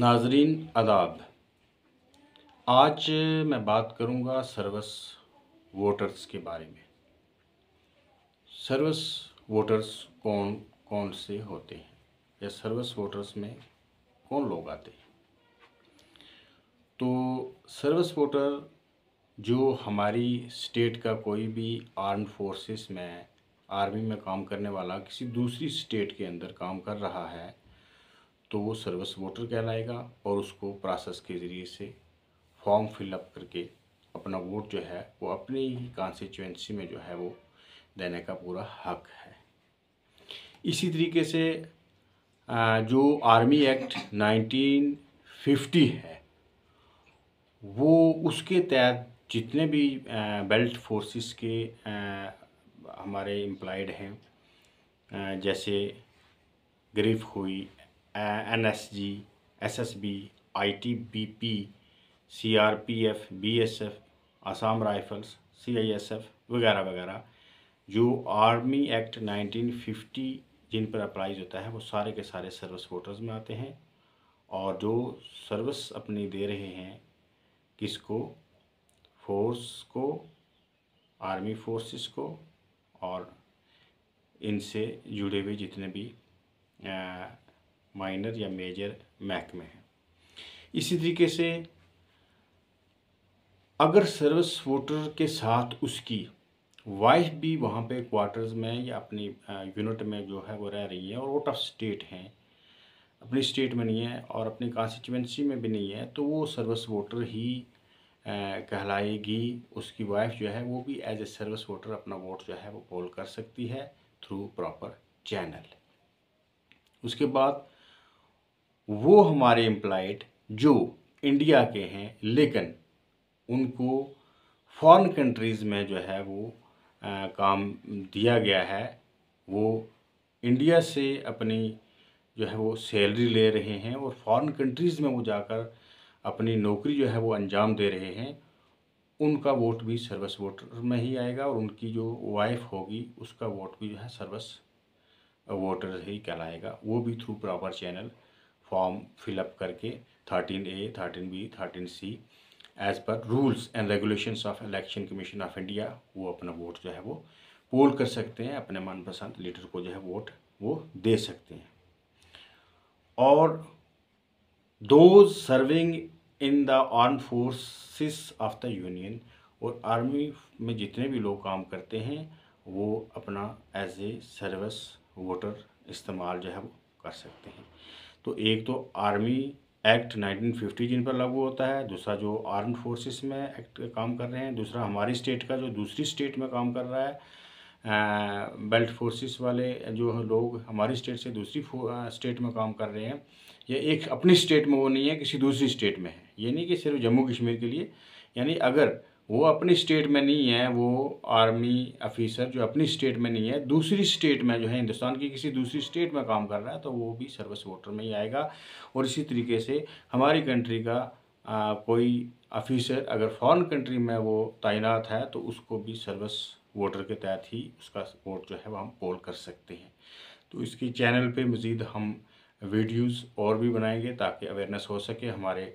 नाजरीन आदाब आज मैं बात करूंगा सर्वस वोटर्स के बारे में सर्वस वोटर्स कौन कौन से होते हैं या सर्वस वोटर्स में कौन लोग आते हैं तो सर्वस वोटर जो हमारी स्टेट का कोई भी आर्म फोर्सेस में आर्मी में काम करने वाला किसी दूसरी स्टेट के अंदर काम कर रहा है तो वो सर्विस वोटर कहलाएगा और उसको प्रोसेस के ज़रिए से फॉर्म फिलअप करके अपना वोट जो है वो अपने ही कॉन्स्टिट्यूंसी में जो है वो देने का पूरा हक है इसी तरीके से जो आर्मी एक्ट 1950 है वो उसके तहत जितने भी बेल्ट फोर्सेस के हमारे एम्प्लॉयड हैं जैसे ग्रिफ हुई N S G S S B I T B P C R P F B S F Assam rifles C I S F वगैरह वगैरह जो आर्मी एक्ट 1950 जिन पर अप्लाई होता है वो सारे के सारे सर्विस वोटर्स में आते हैं और जो सर्विस अपनी दे रहे हैं किसको फोर्स को आर्मी फोर्सेस को और इनसे जुड़े हुए जितने भी आ, माइनर या मेजर मैक में है इसी तरीके से अगर सर्विस वोटर के साथ उसकी वाइफ भी वहाँ पे क्वार्टर्स में या अपनी यूनिट में जो है वो रह रही है और आउट ऑफ स्टेट हैं अपनी स्टेट में नहीं है और अपनी कॉन्स्टिट्यूंसी में भी नहीं है तो वो सर्विस वोटर ही कहलाएगी उसकी वाइफ जो है वो भी एज ए सर्विस वोटर अपना वोट जो है वो पोल कर सकती है थ्रू प्रॉपर चैनल उसके बाद वो हमारे एम्प्लॉड जो इंडिया के हैं लेकिन उनको फॉरेन कंट्रीज़ में जो है वो आ, काम दिया गया है वो इंडिया से अपनी जो है वो सैलरी ले रहे हैं और फॉरेन कंट्रीज़ में वो जाकर अपनी नौकरी जो है वो अंजाम दे रहे हैं उनका वोट भी सर्विस वोटर में ही आएगा और उनकी जो वाइफ होगी उसका वोट भी जो है सर्विस वोटर ही कहलाएगा वो भी through proper channel form fill up करके thirteen A thirteen B thirteen C as per rules and regulations of election commission of India वो अपना वोट जो है वो पोल कर सकते हैं अपने मनपसंद लीडर को जो है वोट वो दे सकते हैं और दो serving in the arm forces of the union और आर्मी में जितने भी लोग काम करते हैं वो अपना एज ए सर्विस वोटर इस्तेमाल जो है वो कर सकते हैं तो एक तो आर्मी एक्ट 1950 जिन पर लागू होता है दूसरा जो आर्म फोर्सेस में एक्ट काम कर रहे हैं दूसरा हमारी स्टेट का जो दूसरी स्टेट में काम कर रहा है बेल्ट फोर्सेस वाले जो लोग हमारी स्टेट से दूसरी स्टेट में काम कर रहे हैं ये एक अपनी स्टेट में वो नहीं है किसी दूसरी स्टेट में है ये नहीं कि सिर्फ जम्मू कश्मीर के लिए यानी अगर वो अपनी स्टेट में नहीं है वो आर्मी ऑफिसर जो अपनी स्टेट में नहीं है दूसरी स्टेट में जो है हिंदुस्तान की किसी दूसरी स्टेट में काम कर रहा है तो वो भी सर्विस वोटर में ही आएगा और इसी तरीके से हमारी कंट्री का आ, कोई ऑफिसर अगर फॉरेन कंट्री में वो तैनात है तो उसको भी सर्विस वोटर के तहत ही उसका वोट जो है वह हम पोल कर सकते हैं तो इसकी चैनल पर मज़ीद हम वीडियोज़ और भी बनाएंगे ताकि अवेयरनेस हो सके हमारे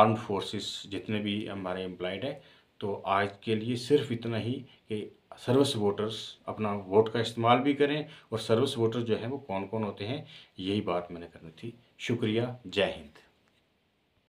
आर्म फोर्सेस जितने भी हमारे एम्प्लॉयड हैं तो आज के लिए सिर्फ इतना ही कि सर्विस वोटर्स अपना वोट का इस्तेमाल भी करें और सर्विस वोटर्स जो हैं वो कौन कौन होते हैं यही बात मैंने करनी थी शुक्रिया जय हिंद